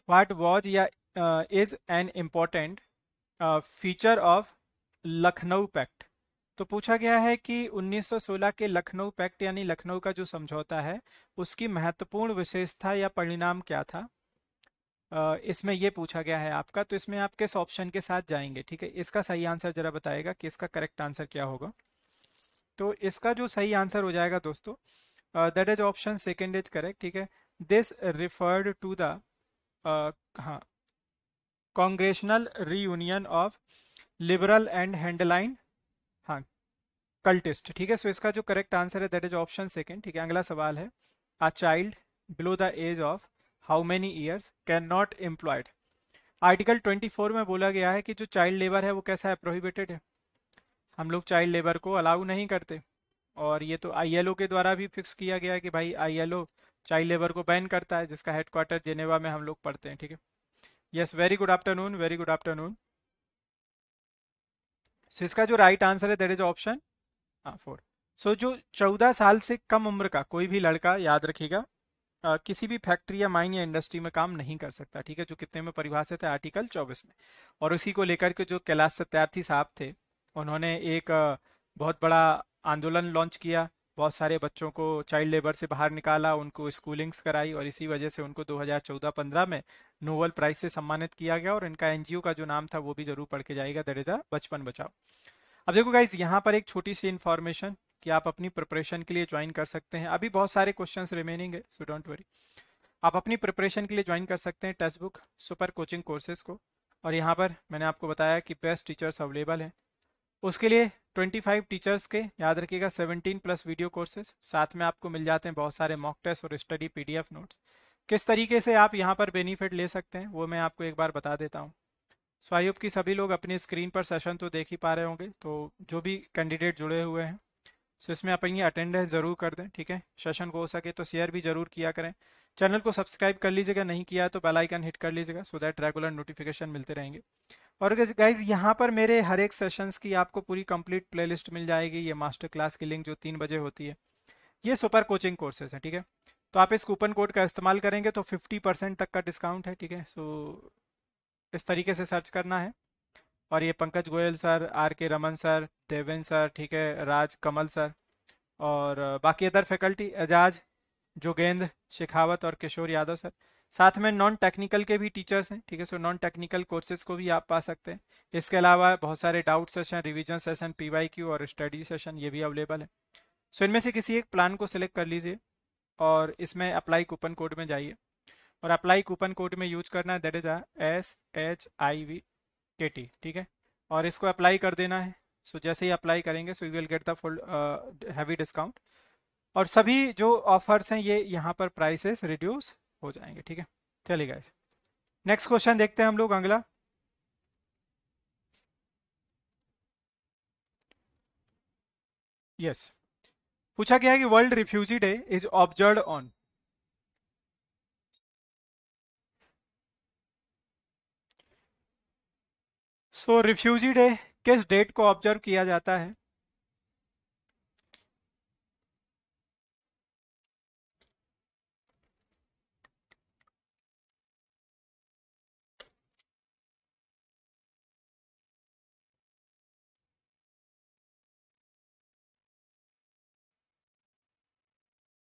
what was या is an important feature of Lucknow pact तो पूछा गया है कि 1916 के लखनऊ पैक्ट यानी लखनऊ का जो समझौता है उसकी महत्वपूर्ण विशेषता या परिणाम क्या था इसमें ये पूछा गया है आपका तो इसमें आप किस ऑप्शन के साथ जाएंगे ठीक है इसका सही आंसर जरा बताएगा कि इसका करेक्ट आंसर क्या होगा तो इसका जो सही आंसर हो जाएगा दोस्तों that is option second is correct ठीक है दिस रिफर्ड टू द हाँ congressional reunion of liberal and handline हाँ कल्टिस्ट ठीक है सो इसका जो करेक्ट आंसर है दैट इज ऑप्शन सेकेंड ठीक है अगला सवाल है a child below the age of how many years can not employed article 24 में बोला गया है कि जो चाइल्ड लेबर है वो कैसा है प्रोहिबिटेड है हम लोग चाइल्ड लेबर को अलाउ नहीं करते और ये तो आईएलओ के द्वारा भी फिक्स किया गया है कि भाई आईएलओ चाइल्ड लेबर को बैन करता है जिसका हेडक्वार्टर जेनेवा में हम लोग पढ़ते हैं ठीक है yes very good afternoon very good afternoon so इसका जो राइट आंसर है that is option four so जो चौदह साल से कम उम्र का कोई भी लड़का याद रखेगा किसी भी फैक्ट्री या माइन या इंडस्ट्री में काम नहीं कर सकता ठीक है जो कितने में परिभाषित है आर्टिकल चौबीस में और उसी को लेकर के जो कैलाश सत्यार्थी साहब थे उन्होंने एक बहुत बड़ा आंदोलन लॉन्च किया बहुत सारे बच्चों को चाइल्ड लेबर से बाहर निकाला उनको स्कूलिंग्स कराई और इसी वजह से उनको 2014-15 में नोबल प्राइज से सम्मानित किया गया और इनका एनजीओ का जो नाम था वो भी जरूर पढ़ के जाएगा दरेजा बचपन बचाओ अब देखो गाइज यहाँ पर एक छोटी सी इन्फॉर्मेशन कि आप अपनी प्रिपरेशन के लिए ज्वाइन कर सकते हैं अभी बहुत सारे क्वेश्चंस रिमेनिंग है सो डोंट वरी आप अपनी प्रिपरेशन के लिए ज्वाइन कर सकते हैं text book super coaching courses को और यहाँ पर मैंने आपको बताया कि बेस्ट टीचर्स अवेलेबल हैं उसके लिए 25 टीचर्स के याद रखिएगा 17 प्लस वीडियो कोर्सेज साथ में आपको मिल जाते हैं बहुत सारे मॉक टेस्ट और स्टडी पीडीएफ नोट्स किस तरीके से आप यहाँ पर बेनिफिट ले सकते हैं वो मैं आपको एक बार बता देता हूँ सो की सभी लोग अपनी स्क्रीन पर सेशन तो देख ही पा रहे होंगे तो जो भी कैंडिडेट जुड़े हुए हैं सो इसमें आप ये अटेंडेंस जरूर कर दें ठीक है सेशन को हो सके तो शेयर भी जरूर किया करें चैनल को सब्सक्राइब कर लीजिएगा नहीं किया तो बेल आइकन हिट कर लीजिएगा सो दैट रेगुलर नोटिफिकेशन मिलते रहेंगे और गाइज यहाँ पर मेरे हर एक सेशंस की आपको पूरी कंप्लीट प्लेलिस्ट मिल जाएगी ये मास्टर क्लास की लिंक जो तीन बजे होती है ये सुपर कोचिंग कोर्सेज है ठीक है तो आप इस कूपन कोड का इस्तेमाल करेंगे तो फिफ्टी परसेंट तक का डिस्काउंट है ठीक है सो इस तरीके से सर्च करना है और ये पंकज गोयल सर आर के रमन सर देवेन सर ठीक है राज कमल सर और बाकी अदर फैकल्टी एजाज जोगेंद्र शेखावत और किशोर यादव सर साथ में नॉन टेक्निकल के भी टीचर्स हैं ठीक है सो नॉन टेक्निकल कोर्सेज को भी आप पा सकते हैं इसके अलावा बहुत सारे डाउट सेशन रिविजन सेशन पी और स्टडी सेशन ये भी अवेलेबल है सो so, इनमें से किसी एक प्लान को सिलेक्ट कर लीजिए और इसमें अप्लाई कूपन कोड में जाइए और अप्लाई कूपन कोड में यूज करना है that is S H I V K T ठीक है और इसको अप्लाई कर देना है सो so, जैसे ही अप्लाई करेंगे so you will get the full heavy discount और सभी जो ऑफर्स हैं ये यहाँ पर प्राइसेस रिड्यूस हो जाएंगे ठीक है चलिए गाइस नेक्स्ट क्वेश्चन देखते हैं हम लोग अगला यस yes. पूछा गया है कि world refugee day is observe on so refugee day किस डेट को ऑब्जर्व किया जाता है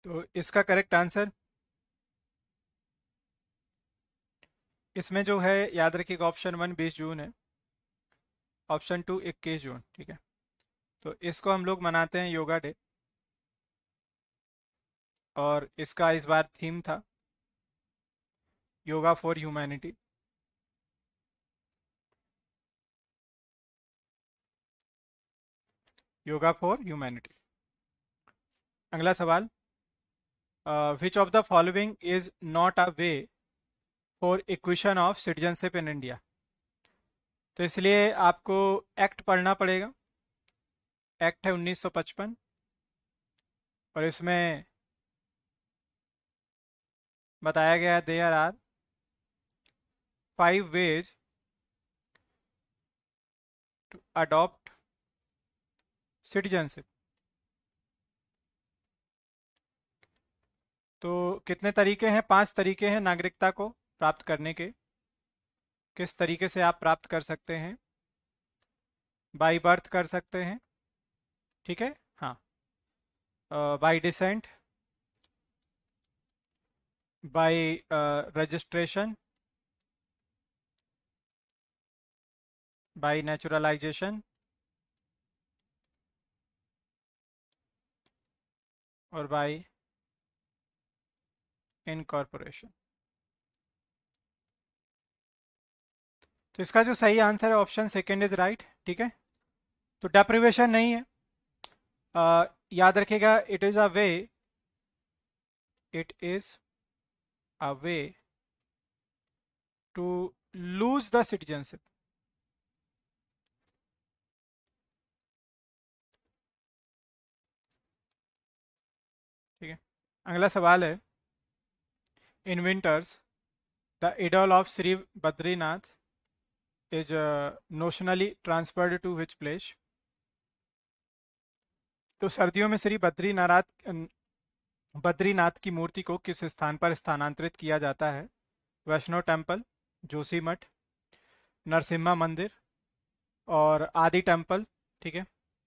तो इसका करेक्ट आंसर इसमें जो है याद रखिएगा ऑप्शन वन बीस जून है ऑप्शन टू इक्कीस जून ठीक है तो इसको हम लोग मनाते हैं योगा डे और इसका इस बार थीम था yoga for humanity yoga for humanity अगला सवाल which of the following is not a way for acquisition of citizenship in India तो इसलिए आपको एक्ट पढ़ना पड़ेगा एक्ट है 1955 और इसमें बताया गया है there are five ways to adopt citizenship तो कितने तरीके हैं पांच तरीके हैं नागरिकता को प्राप्त करने के किस तरीके से आप प्राप्त कर सकते हैं बाई बर्थ कर सकते हैं ठीक है हाँ by descent by registration by naturalisation और बाई इनकॉर्पोरेशन तो इसका जो सही आंसर है ऑप्शन सेकेंड इज राइट ठीक है तो डेप्रिवेशन नहीं है आ, याद रखेगा it is a way it is a way to lose the citizenship ठीक है अगला सवाल है in winters the idol of Shri Badrinath is uh, notionally transferred to which place? तो सर्दियों में श्री बद्रीनाथ बद्रीनाथ की मूर्ति को किस स्थान पर स्थानांतरित किया जाता है वैष्णो टेम्पल जोशी मठ नरसिम्हा मंदिर और आदि टेम्पल ठीक है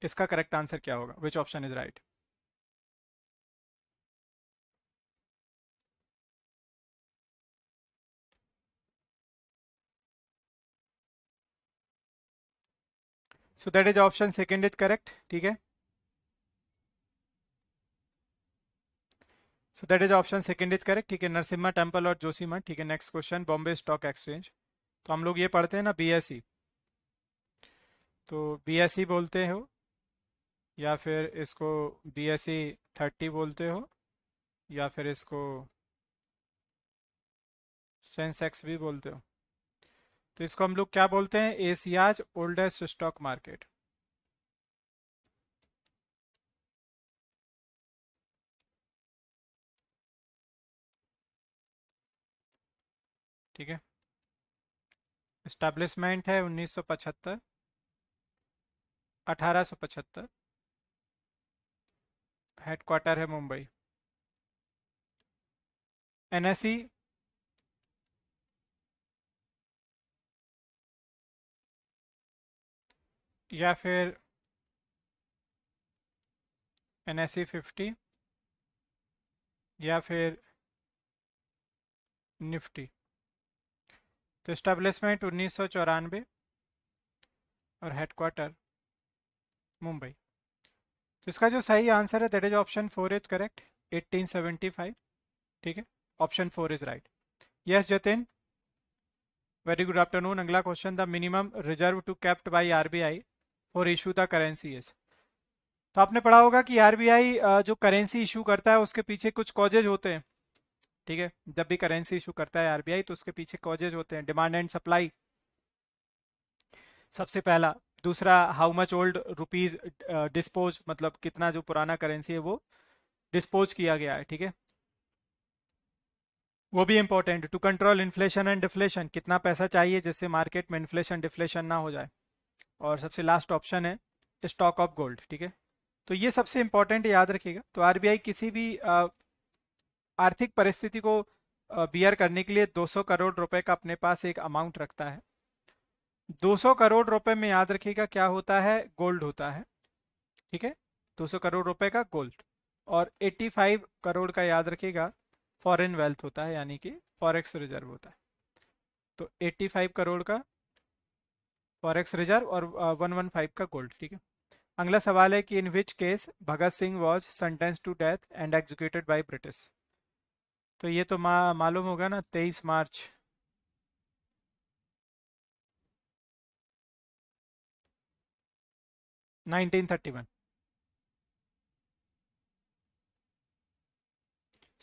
इसका करेक्ट आंसर क्या होगा which option is right so that is option second is correct ठीक है so that is option second is correct ठीक है नरसिम्हा टेम्पल और जोशी मठ ठीक है next question Bombay stock exchange तो हम लोग ये पढ़ते हैं ना बी e. तो बी e बोलते हो या फिर इसको बी एस सी थर्टी बोलते हो या फिर इसको सेंसेक्स भी बोलते हो तो इसको हम लोग क्या बोलते हैं एसियाज ओल्डेस्ट स्टॉक मार्केट ठीक है इस्टेब्लिशमेंट है 1975 1875 हेडक्वार्टर है मुंबई एनएससी या फिर एन एस फिफ्टी या फिर निफ्टी तो इस्टेब्लिशमेंट उन्नीस सौ चौरानवे और हेडक्वार्टर मुंबई तो इसका जो सही आंसर है that is option four is correct 1875 ठीक है option four is right yes Jatin very good afternoon अगला question the minimum reserve to kept by RBI for issue the currency is तो आपने पढ़ा होगा कि आरबीआई जो करेंसी इशू करता है उसके पीछे कुछ कॉजेज होते हैं ठीक है जब भी करेंसी इशू करता है आरबीआई तो उसके पीछे कॉजेज होते हैं डिमांड एंड सप्लाई सबसे पहला दूसरा how much old rupees dispose मतलब कितना जो पुराना करेंसी है वो डिस्पोज किया गया है ठीक है वो भी important to control inflation and deflation कितना पैसा चाहिए जिससे मार्केट में इन्फ्लेशन डिफ्लेशन ना हो जाए और सबसे लास्ट ऑप्शन है स्टॉक ऑफ गोल्ड ठीक है तो ये सबसे इंपॉर्टेंट याद रखिएगा तो आरबीआई किसी भी आर्थिक परिस्थिति को बियर करने के लिए 200 करोड़ रुपए का अपने पास एक अमाउंट रखता है 200 करोड़ रुपए में याद रखिएगा क्या होता है गोल्ड होता है ठीक है 200 करोड़ रुपए का गोल्ड और 85 करोड़ का याद रखिएगा फॉरेन वेल्थ होता है यानी कि फॉरेक्स रिजर्व होता है तो 85 करोड़ का फॉरेक्स रिजर्व और वन वन फाइव का गोल्ड ठीक है अगला सवाल है कि in which case Bhagat Singh was sentence to death and executed by British तो ये तो मा, मालूम होगा ना तेईस मार्च नाइनटीन थर्टी वन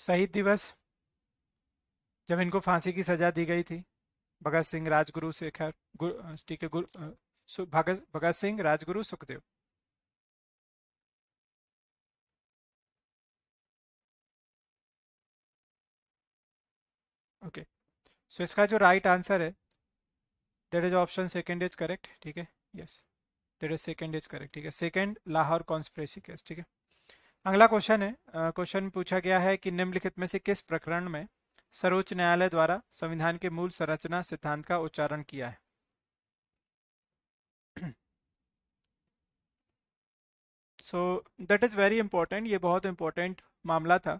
शहीद दिवस जब इनको फांसी की सजा दी गई थी भगत सिंह राजगुरु शेखर ठीक है गुरु भगत भगत सिंह राजगुरु सुखदेव ओके सो इसका जो राइट आंसर है that is option second is correct ठीक है yes that is second is correct ठीक है सेकंड लाहौर कॉन्स्परेसी केस ठीक है अगला क्वेश्चन है क्वेश्चन पूछा गया है कि निम्नलिखित में से किस प्रकरण में सर्वोच्च न्यायालय द्वारा संविधान के मूल संरचना सिद्धांत का उच्चारण किया है so that is very important ये बहुत इंपॉर्टेंट मामला था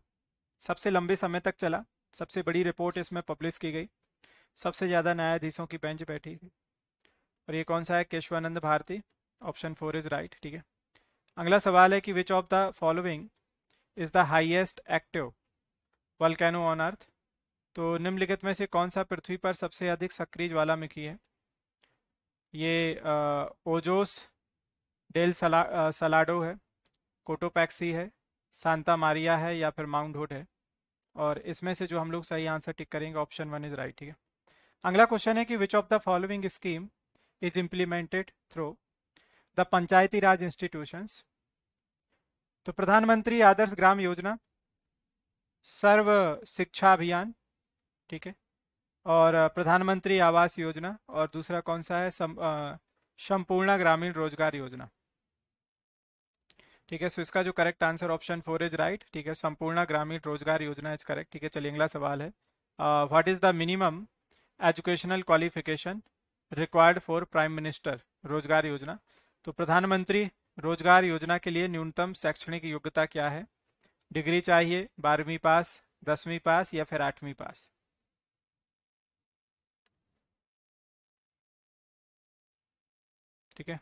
सबसे लंबे समय तक चला सबसे बड़ी रिपोर्ट इसमें पब्लिश की गई सबसे ज़्यादा न्यायाधीशों की बेंच बैठी थी और ये कौन सा है Kesavananda Bharati option four is right ठीक है अगला सवाल है कि which of the following is the highest active volcano on earth तो निम्नलिखित में से कौन सा पृथ्वी पर सबसे अधिक सक्रिय ज्वालामुखी है ये ओजोस डेल सला आ, सलाडो है कोटोपैक्सी है सांता मारिया है या फिर माउंट होड है और इसमें से जो हम लोग सही आंसर टिक करेंगे ऑप्शन वन इज राइट ठीक है अगला क्वेश्चन है कि which of the following scheme is implemented through the Panchayati Raj institutions तो प्रधानमंत्री आदर्श ग्राम योजना सर्व शिक्षा अभियान ठीक है और प्रधानमंत्री आवास योजना और दूसरा कौन सा है संपूर्ण ग्रामीण रोजगार योजना ठीक है सो इसका जो correct answer option four is right ठीक है संपूर्ण ग्रामीण रोजगार योजना इज करेक्ट ठीक है चलिए अगला सवाल है what is the minimum educational qualification required for prime minister Rozgar Yojana तो प्रधानमंत्री रोजगार योजना के लिए न्यूनतम शैक्षणिक योग्यता क्या है डिग्री चाहिए बारहवीं पास दसवीं पास या फिर आठवीं पास ठीक है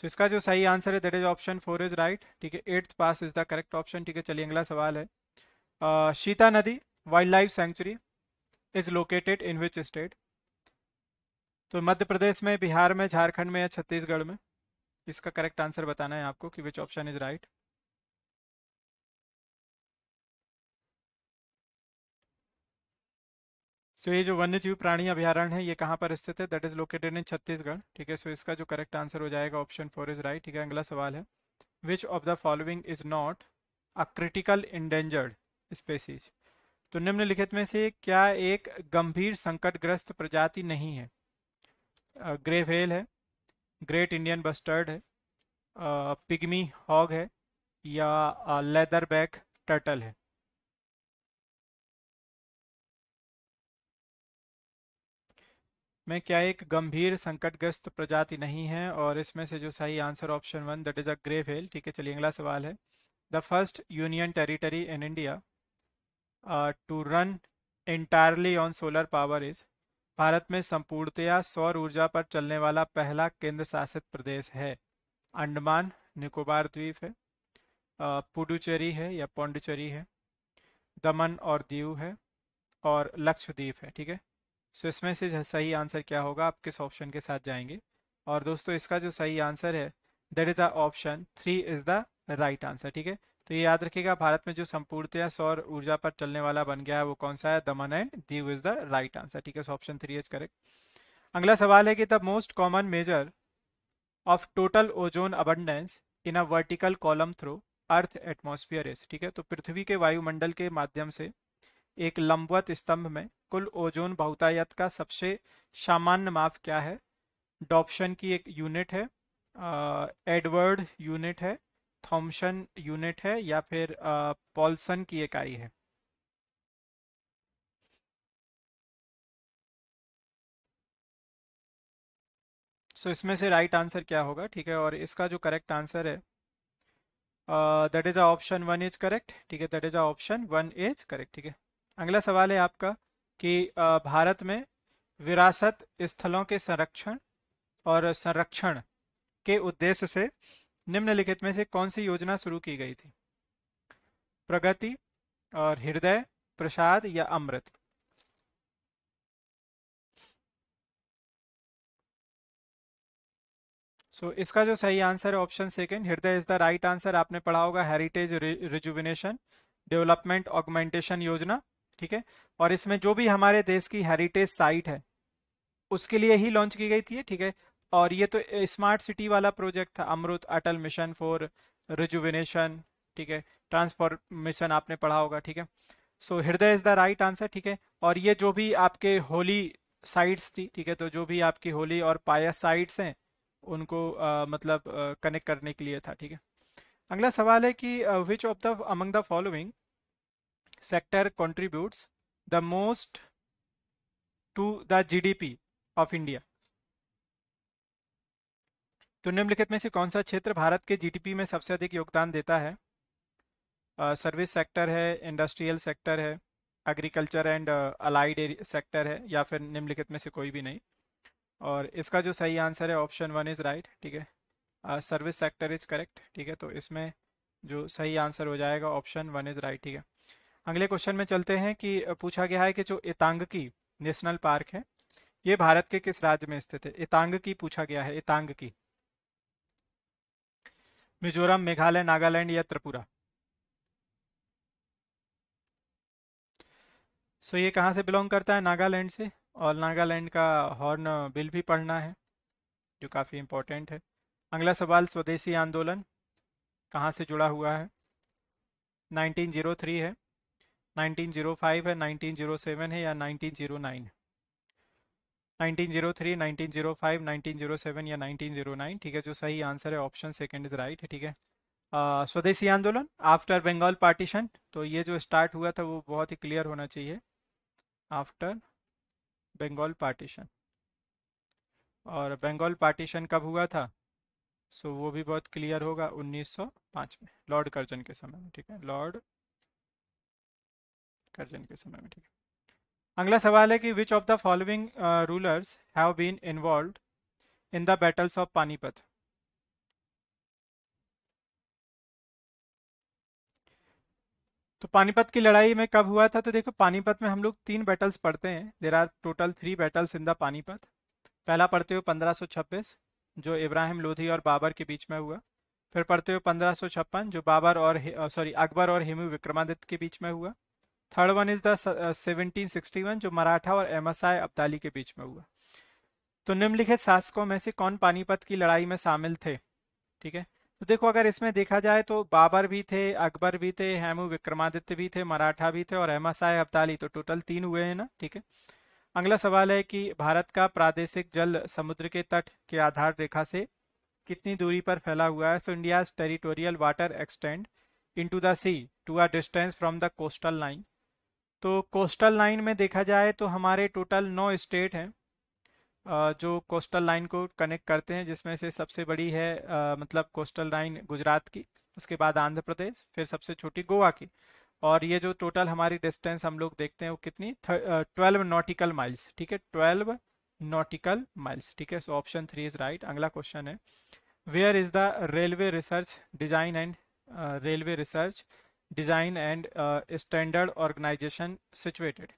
सो इसका जो सही आंसर है that is option four is right ठीक है eighth pass is the correct option ठीक है चलिए अगला सवाल है Sitanadi wildlife sanctuary is located in which state तो मध्य प्रदेश में बिहार में झारखंड में या छत्तीसगढ़ में इसका करेक्ट आंसर बताना है आपको कि which option is right so so, ये जो वन्य जीव प्राणी अभ्यारण्य है ये कहाँ पर स्थित है that is located in Chhattisgarh ठीक है सो इसका जो करेक्ट आंसर हो जाएगा ऑप्शन फोर इज राइट ठीक है अगला सवाल है which of the following is not a critical endangered species तो निम्नलिखित में से क्या एक गंभीर संकटग्रस्त प्रजाति नहीं है ग्रे व्हेल है ग्रेट इंडियन बस्टर्ड है पिगमी हॉग है या लेदर बैक टर्टल है में क्या एक गंभीर संकटग्रस्त प्रजाति नहीं है और इसमें से जो सही answer option one that is a grey whale ठीक है चलिए अगला सवाल है the first union territory in India to run entirely on solar power is Bharat में संपूर्णतया सौर ऊर्जा पर चलने वाला पहला केंद्र शासित प्रदेश है अंडमान निकोबार द्वीप है पुडुचेरी है या पौंडुचेरी है दमन और दीव है और लक्षद्वीप है ठीक है सो so, इसमें से सही आंसर क्या होगा आप किस ऑप्शन के साथ जाएंगे और दोस्तों इसका जो सही आंसर है that is the option three is the right answer ठीक है तो ये याद रखिएगा भारत में जो संपूर्णतया सौर ऊर्जा पर चलने वाला बन गया है वो कौन सा है Daman and Diu is the right answer ठीक है so option three is correct अगला सवाल है कि the most common major of total ozone abundance in a vertical column through earth atmosphere is ठीक है तो पृथ्वी के वायुमंडल के माध्यम से एक लंबवत स्तंभ में कुल ओजोन बहुतायत का सबसे सामान्य माप क्या है डॉप्शन की एक यूनिट है एडवर्ड यूनिट है थॉम्सन यूनिट है या फिर पॉल्सन की इकाई है सो so, इसमें से राइट आंसर क्या होगा ठीक है और इसका जो करेक्ट आंसर है that is a option one is correct ठीक है that is a option one is correct ठीक है अगला सवाल है आपका कि भारत में विरासत स्थलों के संरक्षण और संरक्षण के उद्देश्य से निम्नलिखित में से कौन सी योजना शुरू की गई थी प्रगति और हृदय प्रसाद या अमृत सो so, इसका जो सही आंसर है option second Hriday is the right answer आपने पढ़ा होगा हेरिटेज रिजुविनेशन डेवलपमेंट ऑगमेंटेशन योजना ठीक है और इसमें जो भी हमारे देश की हेरिटेज साइट है उसके लिए ही लॉन्च की गई थी ठीक है और ये तो स्मार्ट सिटी वाला प्रोजेक्ट था Amrut Atal mission for rejuvenation ठीक है ट्रांसफॉर्मेशन आपने पढ़ा होगा ठीक है सो हृदय इज द राइट आंसर ठीक है और ये जो भी आपके होली साइट्स थी ठीक है तो जो भी आपकी होली और पाया साइट्स हैं उनको आ, मतलब कनेक्ट करने के लिए था ठीक है अगला सवाल है कि which of the among the following sector contributes the most to the GDP of India. तो निम्नलिखित में से कौन सा क्षेत्र भारत के जीडीपी में सबसे अधिक योगदान देता है सर्विस uh, सेक्टर है इंडस्ट्रियल सेक्टर है एग्रीकल्चर एंड अलाइड सेक्टर है या फिर निम्नलिखित में से कोई भी नहीं और इसका जो सही आंसर है ऑप्शन वन इज़ राइट ठीक है सर्विस सेक्टर इज करेक्ट ठीक है तो इसमें जो सही आंसर हो जाएगा ऑप्शन वन इज़ राइट ठीक है अगले क्वेश्चन में चलते हैं कि पूछा गया है कि जो इतांगकी नेशनल पार्क है ये भारत के किस राज्य में स्थित है इतांगकी पूछा गया है इतांगकी मिजोरम मेघालय नागालैंड या त्रिपुरा सो ये कहाँ से बिलोंग करता है नागालैंड से और नागालैंड का हॉर्न बिल भी पढ़ना है जो काफ़ी इम्पोर्टेंट है अगला सवाल स्वदेशी आंदोलन कहाँ से जुड़ा हुआ है 1903 है 1905 है 1907 है या 1909 1903 1905 1907 या 1909 ठीक है जो सही आंसर है ऑप्शन सेकंड इज राइट ठीक है स्वदेशी आंदोलन आफ्टर बंगाल पार्टीशन तो ये जो स्टार्ट हुआ था वो बहुत ही क्लियर होना चाहिए आफ्टर बंगाल पार्टीशन और बंगाल पार्टीशन कब हुआ था सो so, वो भी बहुत क्लियर होगा 1905 में लॉर्ड कर्जन के समय में ठीक है लॉर्ड कर्जन के समय में ठीक है अगला सवाल है कि which of the following rulers have been involve in the battles of Panipat तो पानीपत की लड़ाई में कब हुआ था तो देखो पानीपत में हम लोग तीन बैटल्स पढ़ते हैं there are total three battles in the Panipat पहला पढ़ते हो 1526 जो इब्राहिम लोधी और बाबर के बीच में हुआ फिर पढ़ते हो 1556 जो बाबर और सॉरी अकबर और हेमू विक्रमादित्य के बीच में हुआ third one is sixty one जो मराठा और एमएसआई अब्दाली के बीच में हुआ तो निम्नलिखित शासकों में से कौन पानीपत की लड़ाई में शामिल थे ठीक है तो देखो अगर इसमें देखा जाए तो बाबर भी थे अकबर भी थे हेमू विक्रमादित्य भी थे मराठा भी थे और अहमद अब्दाली तो टोटल तीन हुए हैं ना ठीक है अगला सवाल है कि भारत का प्रादेशिक जल समुद्र के तट के आधार रेखा से कितनी दूरी पर फैला हुआ है so India territorial water extend into the sea to a distance from the coastal line तो कोस्टल लाइन में देखा जाए तो हमारे टोटल नौ स्टेट हैं जो कोस्टल लाइन को कनेक्ट करते हैं जिसमें से सबसे बड़ी है मतलब कोस्टल लाइन गुजरात की उसके बाद आंध्र प्रदेश फिर सबसे छोटी गोवा की और ये जो टोटल हमारी डिस्टेंस हम लोग देखते हैं वो कितनी ट्वेल्व नॉटिकल माइल्स ठीक है ट्वेल्व नॉटिकल माइल्स ठीक है so option three is right अगला क्वेश्चन है where is the railway research design and railway research design and standard organisation situated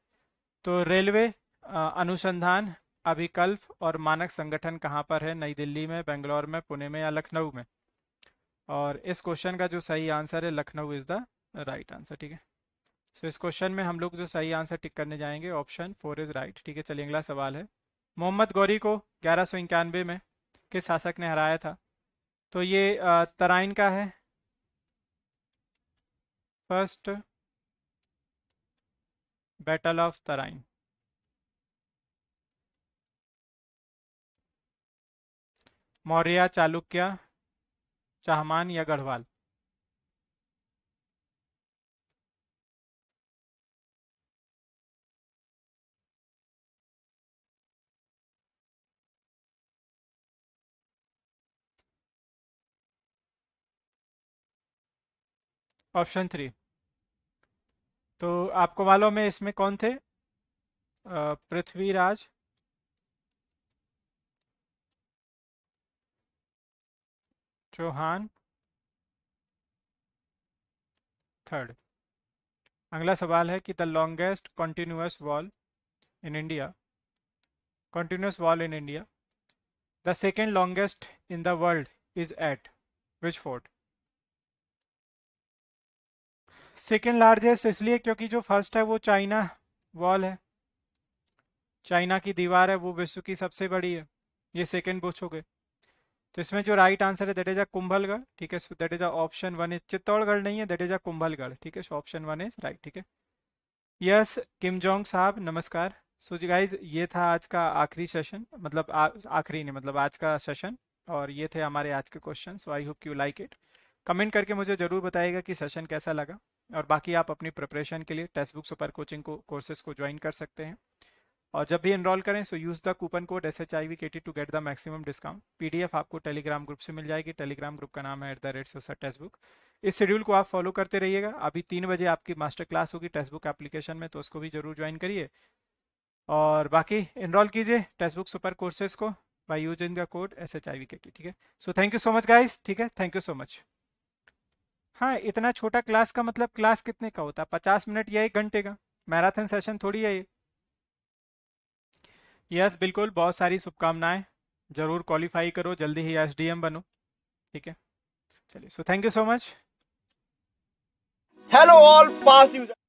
तो रेलवे अनुसंधान अभिकल्प और मानक संगठन कहाँ पर है नई दिल्ली में बेंगलोर में पुणे में या लखनऊ में और इस क्वेश्चन का जो सही आंसर है Lucknow is the right answer ठीक है सो इस क्वेश्चन में हम लोग जो सही आंसर टिक करने जाएंगे ऑप्शन फोर इज राइट ठीक है चलिए अगला सवाल है मोहम्मद गौरी को ग्यारह में किस शासक ने हराया था तो ये तराइन का है first battle of Tarain Maurya Chalukya Chahaman या गढ़वाल ऑप्शन थ्री तो आपको मालूम है इसमें कौन थे पृथ्वीराज चौहान थर्ड अगला सवाल है कि the longest continuous wall in India continuous wall in India the second longest in the world is at which fort second largest इसलिए क्योंकि जो फर्स्ट है वो चाइना वॉल है चाइना की दीवार है वो विश्व की सबसे बड़ी है ये सेकेंड पूछोगे तो इसमें जो राइट आंसर है दैट इज अ कुंभलगढ़ ठीक है that is a option one is Chittorgarh नहीं है दैट इज अ कुंभलगढ़ ठीक है so option one is right ठीक है यस किम जोंग साहब नमस्कार सो जी गाइज ये था आज का आखिरी सेशन मतलब आखिरी नहीं मतलब आज का सेशन और ये थे हमारे आज के question so I hope you like it comment करके मुझे ज़रूर बताएगा कि सेशन कैसा लगा और बाकी आप अपनी प्रिपरेशन के लिए टेक्स्ट बुक सुपर कोचिंग को कोर्सेज को ज्वाइन कर सकते हैं और जब भी इनरोल करें so use the coupon code S H I V K T to get the maximum discount F आपको टेलीग्राम ग्रुप से मिल जाएगी टेलीग्राम ग्रुप का नाम है एट द रेट सोसर टेक्स्ट बुक इस शेड्यूल को आप फॉलो करते रहिएगा अभी तीन बजे आपकी मास्टर क्लास होगी टेक्स्ट बुक एप्लीकेशन में तो उसको भी जरूर ज्वाइन करिए और बाकी इनरोल कीजिए टेक्स्ट बुक सुपर कोर्सेज को by using the code S H I V K T ठीक है so thank you so much guys ठीक है थैंक यू सो मच हाँ इतना छोटा क्लास का मतलब क्लास कितने का होता है पचास मिनट या एक घंटे का मैराथन सेशन थोड़ी है ये यस बिल्कुल बहुत सारी शुभकामनाएं जरूर क्वालिफाई करो जल्दी ही एस बनो ठीक है चलिए so thank you so much hello all pass user